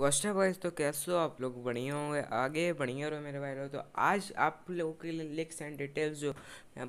वस्टर boys तो कैसे हो तो आप लोग बढ़िया होंगे आगे बढ़िया रहो मेरे भाई लोग तो आज आप लोगों के लिए लिख्स एंड डिटेल्स जो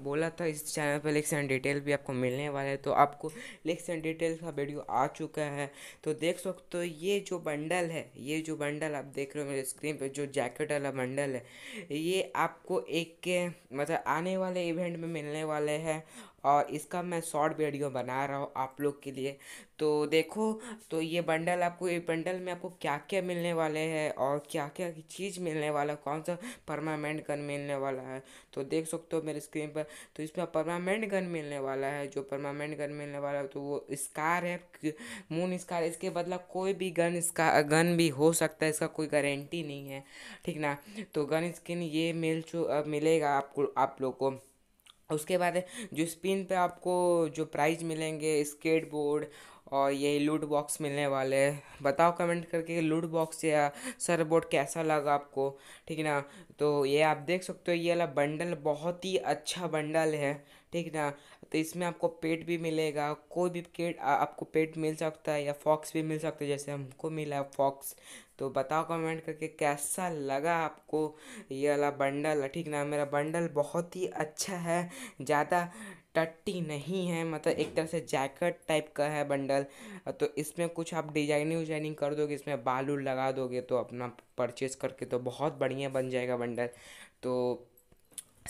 बोला था इस चैनल पर लेक्चर एंड डिटेल भी आपको मिलने वाला है तो आपको लेक्चर एंड डिटेल का वीडियो आ चुका है तो देख सकते हो ये जो बंडल है ये जो बंडल आप देख रहे हो मेरे स्क्रीन पर जो जैकेट वाला बंडल है ये आपको एक के मतलब आने वाले इवेंट में मिलने वाले हैं और इसका मैं शॉर्ट वीडियो बना रहा हूँ आप लोग के लिए तो देखो तो ये बंडल आपको ये बंडल में आपको क्या क्या मिलने वाले हैं और क्या क्या चीज़ मिलने वाला कौन सा परमानेंट कन मिलने वाला है तो देख सकते हो मेरे स्क्रीन पर पर तो इसमें परमानेंट गन मिलने वाला है जो परमानेंट गन मिलने वाला है तो वो स्कार है मून स्कार इसके बदला कोई भी गन इसका गन भी हो सकता है इसका कोई गारंटी नहीं है ठीक ना तो गन स्किन ये मिल चु मिलेगा आपको आप लोग को उसके बाद जो स्पिन पे आपको जो प्राइज मिलेंगे स्केटबोर्ड और यही लूट बॉक्स मिलने वाले हैं बताओ कमेंट करके लूट बॉक्स या सर बोर्ड कैसा लगा आपको ठीक ना तो ये आप देख सकते हो ये वाला बंडल बहुत ही अच्छा बंडल है ठीक ना तो इसमें आपको पेट भी मिलेगा कोई भी पेट आपको पेट मिल सकता है या फॉक्स भी मिल सकता है जैसे हमको मिला फॉक्स तो बताओ कमेंट करके कैसा लगा आपको ये वाला बंडल ठीक ना मेरा बंडल बहुत ही अच्छा है ज़्यादा टट्टी नहीं है मतलब एक तरह से जैकेट टाइप का है बंडल तो इसमें कुछ आप डिजाइनिंग उजाइनिंग कर दोगे इसमें बाल उल लगा दोगे तो अपना परचेज करके तो बहुत बढ़िया बन जाएगा बंडल तो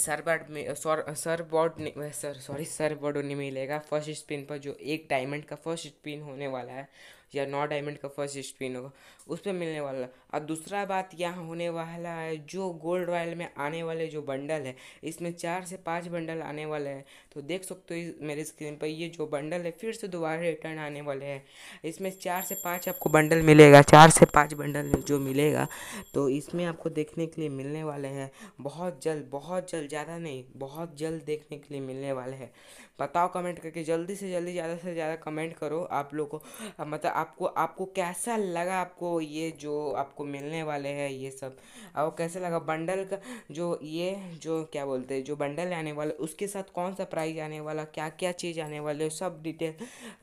सर बर्ड में sir sir board sir sorry sir board नहीं मिलेगा फर्स्ट स्पिन पर जो एक डायमंड का फर्स्ट स्पिन होने वाला है या नौ डायमंड का फर्स्ट स्पिन होगा उस पर मिलने वाला और दूसरा बात यहाँ होने वाला है जो गोल्ड रॉयल में आने वाले जो बंडल है इसमें चार से पाँच बंडल आने वाले हैं तो देख सकते हो मेरे स्क्रीन पर ये जो बंडल है फिर से दोबारा रिटर्न आने वाले हैं इसमें चार से पाँच आपको बंडल मिलेगा चार से पाँच बंडल जो मिलेगा तो इसमें आपको देखने के लिए मिलने वाले हैं बहुत जल्द बहुत जल्द ज़्यादा नहीं बहुत जल्द देखने के लिए मिलने वाले हैं बताओ कमेंट करके जल्दी से जल्दी ज़्यादा से ज़्यादा कमेंट करो आप लोग को मतलब आपको आपको कैसा लगा आपको ये जो आपको मिलने वाले हैं ये सब आपको कैसा लगा बंडल का जो ये जो क्या बोलते हैं जो बंडल आने वाला उसके साथ कौन सा प्राइज आने वाला क्या क्या चीज़ आने वाली है सब डिटेल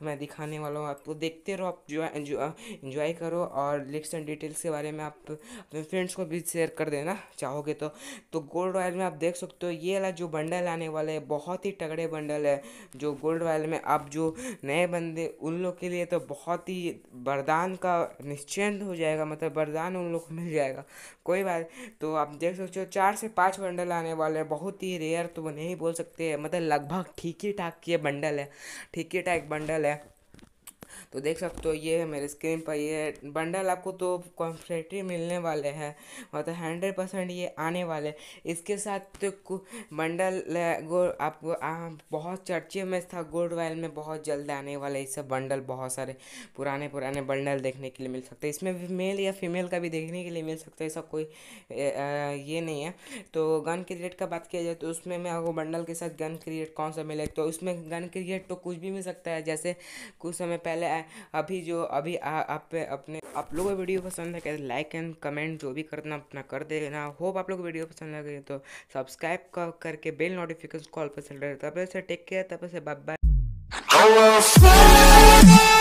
मैं दिखाने वाला हूँ आपको देखते रहो आप जो इन्जॉय करो और लिस्ट एंड डिटेल्स के बारे में आप अपने फ्रेंड्स को भी शेयर कर देना चाहोगे तो तो गोल्ड रॉयल में आप देख सकते हो ये वाला जो बंडल आने वाला है बहुत ही तगड़े बंडल है जो गोल्ड रॉयल में आप जो नए बंदे उन लोग के लिए तो बहुत ही वरदान का निश्चिंत हो जाएगा मतलब वरदान उन लोग को मिल जाएगा कोई बात तो आप देख सकते हो चार से पांच बंडल आने वाले हैं बहुत ही रेयर तो वो नहीं बोल सकते मतलब लगभग ठीक ही ठाक ये बंडल है ठीक ही ठाक बंडल है तो देख सकते हो ये है मेरे स्क्रीन पर ये बंडल आपको तो कॉम्प्लेटरी मिलने वाले हैं मतलब हंड्रेड परसेंट ये आने वाले इसके साथ तो बंडल गो आपको आ, बहुत चर्चे में था गोल्ड वायल में बहुत जल्द आने वाले ये बंडल बहुत सारे पुराने पुराने बंडल देखने के लिए मिल सकते हैं इसमें मेल या फीमेल का भी देखने के लिए मिल सकता है ऐसा कोई ये नहीं है तो गन क्रिएट का बात किया जाए तो उसमें मैं आपको बंडल के साथ गन क्रिएट कौन सा मिले तो उसमें गन क्रिएट तो कुछ भी मिल सकता है जैसे कुछ समय पहले है अभी जो अभी आ, आप अपने आप लोगों को वीडियो पसंद है कैसे लाइक एंड कमेंट जो भी करना अपना कर देना होप आप लोग वीडियो पसंद लगे तो सब्सक्राइब कर, करके बेल नोटिफिकेशन कॉल पर चल रहे तब से टेक केयर तब से बाय बाय